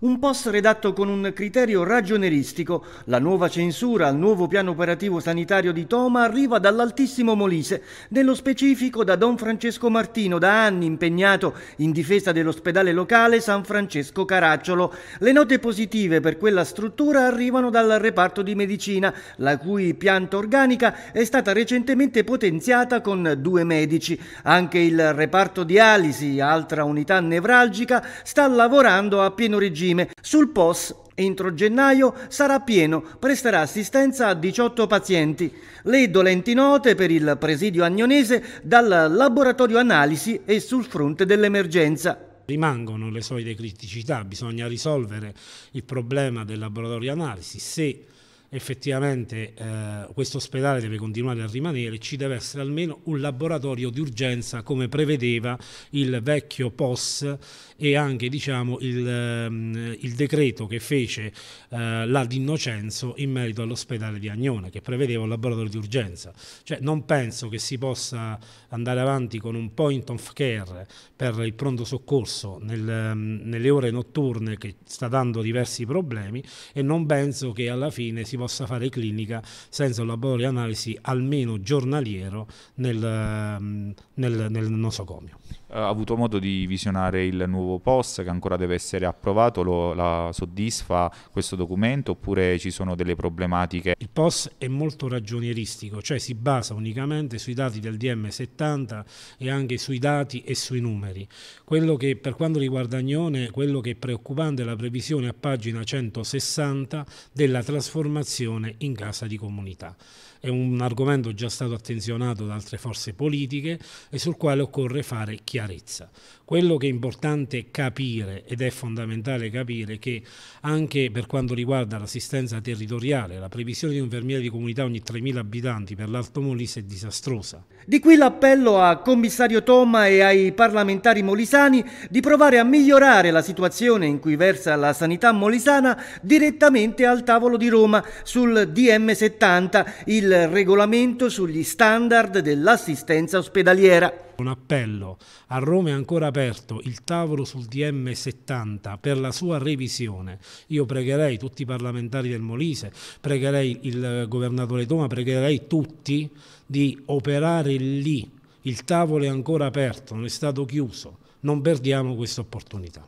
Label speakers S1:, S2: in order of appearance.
S1: Un post redatto con un criterio ragioneristico, la nuova censura al nuovo piano operativo sanitario di Toma arriva dall'altissimo Molise, nello specifico da Don Francesco Martino, da anni impegnato in difesa dell'ospedale locale San Francesco Caracciolo. Le note positive per quella struttura arrivano dal reparto di medicina, la cui pianta organica è stata recentemente potenziata con due medici. Anche il reparto dialisi, altra unità nevralgica, sta lavorando a pieno regime vittime. Sul POS entro gennaio sarà pieno, presterà assistenza a 18 pazienti. Le dolenti note per il presidio agnonese dal laboratorio analisi e sul fronte dell'emergenza. Rimangono le solite criticità, bisogna
S2: risolvere il problema del laboratorio analisi. Se effettivamente eh, questo ospedale deve continuare a rimanere, ci deve essere almeno un laboratorio di urgenza come prevedeva il vecchio POS e anche diciamo, il, ehm, il, decreto che fece eh, la D'Innocenzo in merito all'ospedale di Agnone che prevedeva un laboratorio di urgenza. Cioè, non penso che si possa andare avanti con un point of care per il pronto soccorso nel, ehm, nelle ore notturne che sta dando diversi problemi e non penso che alla fine si possa fare clinica senza un laboratorio di analisi almeno giornaliero nel, ehm, nel, nel nosocomio. Ha avuto modo di visionare il nuovo POS che ancora deve essere approvato, lo, la soddisfa questo documento oppure ci sono delle problematiche? Il POS è molto ragionieristico, cioè si basa unicamente sui dati del DM70 e anche sui dati e sui numeri. Quello che per quanto riguarda Agnone, quello che è preoccupante è la previsione a pagina 160 della trasformazione immigrazione in casa di comunità. È un argomento già stato attenzionato da altre forze politiche e sul quale occorre fare chiarezza. Quello che è importante capire ed è fondamentale capire che anche per quanto riguarda l'assistenza territoriale, la previsione di un fermiere di
S1: comunità ogni 3.000 abitanti per l'Alto Molise è disastrosa. Di qui l'appello a commissario Toma e ai parlamentari molisani di provare a migliorare la situazione in cui versa la sanità molisana direttamente al tavolo di Roma, sul DM70, il regolamento sugli standard dell'assistenza ospedaliera. Un
S2: appello. A Roma è ancora aperto il tavolo sul DM70 per la sua revisione. Io pregherei tutti i parlamentari del Molise, pregherei il governatore Toma, pregherei tutti di operare lì. Il tavolo è ancora aperto, non è stato chiuso. Non perdiamo questa opportunità.